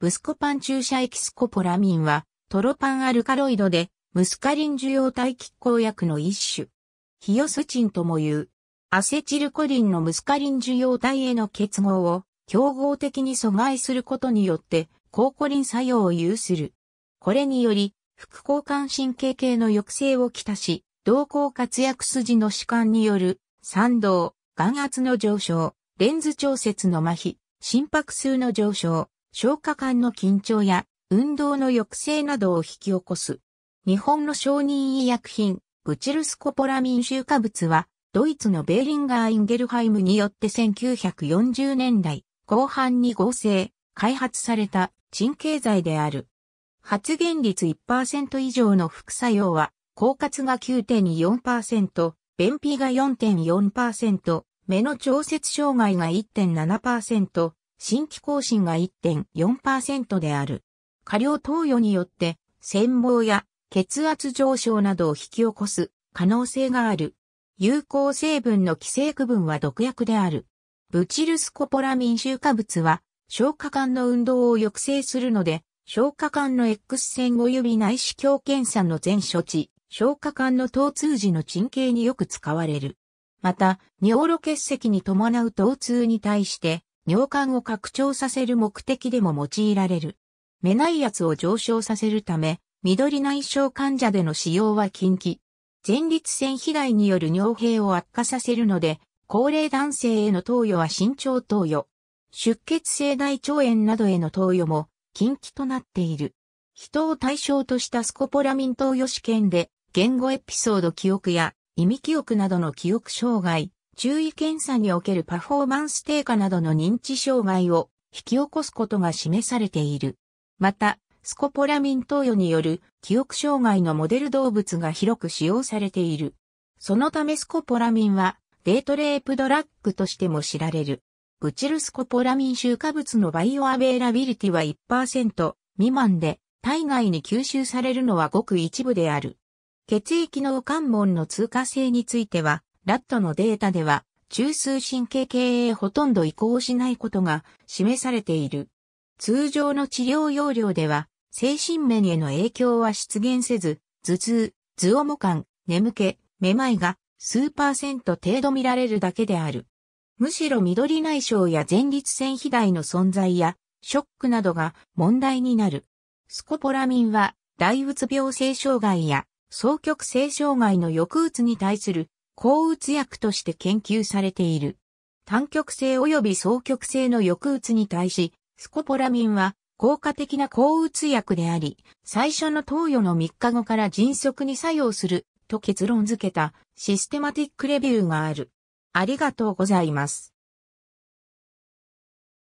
ブスコパン注射エキスコポラミンは、トロパンアルカロイドで、ムスカリン受容体拮抗薬の一種。ヒヨスチンとも言う。アセチルコリンのムスカリン受容体への結合を、競合的に阻害することによって、抗コリン作用を有する。これにより、副交感神経系の抑制をきたし、動向活躍筋の主観による、賛同、眼圧の上昇、レンズ調節の麻痺、心拍数の上昇、消化管の緊張や運動の抑制などを引き起こす。日本の承認医薬品、ブチルスコポラミン臭化物は、ドイツのベーリンガー・インゲルハイムによって1940年代後半に合成、開発された鎮経剤である。発現率1%以上の副作用は、狡活が9.4%、便秘が4.4%、目の調節障害が1.7%、新規更新が1.4%である。過量投与によって、戦毛や血圧上昇などを引き起こす可能性がある。有効成分の規制区分は毒薬である。ブチルスコポラミン臭化物は消化管の運動を抑制するので、消化管の X 線及び内視鏡検査の全処置、消化管の疼痛時の鎮形によく使われる。また、尿路結石に伴う疼痛に対して、尿管を拡張させる目的でも用いられる。目内圧を上昇させるため、緑内障患者での使用は禁忌。前立腺肥大による尿閉を悪化させるので、高齢男性への投与は慎重投与。出血性大腸炎などへの投与も禁忌となっている。人を対象としたスコポラミン投与試験で、言語エピソード記憶や意味記憶などの記憶障害、注意検査におけるパフォーマンス低下などの認知障害を引き起こすことが示されている。また、スコポラミン投与による記憶障害のモデル動物が広く使用されている。そのためスコポラミンはデートレープドラッグとしても知られる。ブチルスコポラミン集荷物のバイオアベイラビリティは1%未満で体外に吸収されるのはごく一部である。血液の肝門の通過性についてはラットのデータでは、中枢神経系へほとんど移行しないことが示されている。通常の治療要領では、精神面への影響は出現せず、頭痛、頭重感、眠気、めまいが数パーセント程度見られるだけである。むしろ緑内障や前立腺肥大の存在やショックなどが問題になる。スコポラミンは大うつ病性障害や双極性障害の抑うつに対する抗うつ薬として研究されている。単極性及び双極性の抑うつに対し、スコポラミンは効果的な抗うつ薬であり、最初の投与の3日後から迅速に作用すると結論付けたシステマティックレビューがある。ありがとうございます。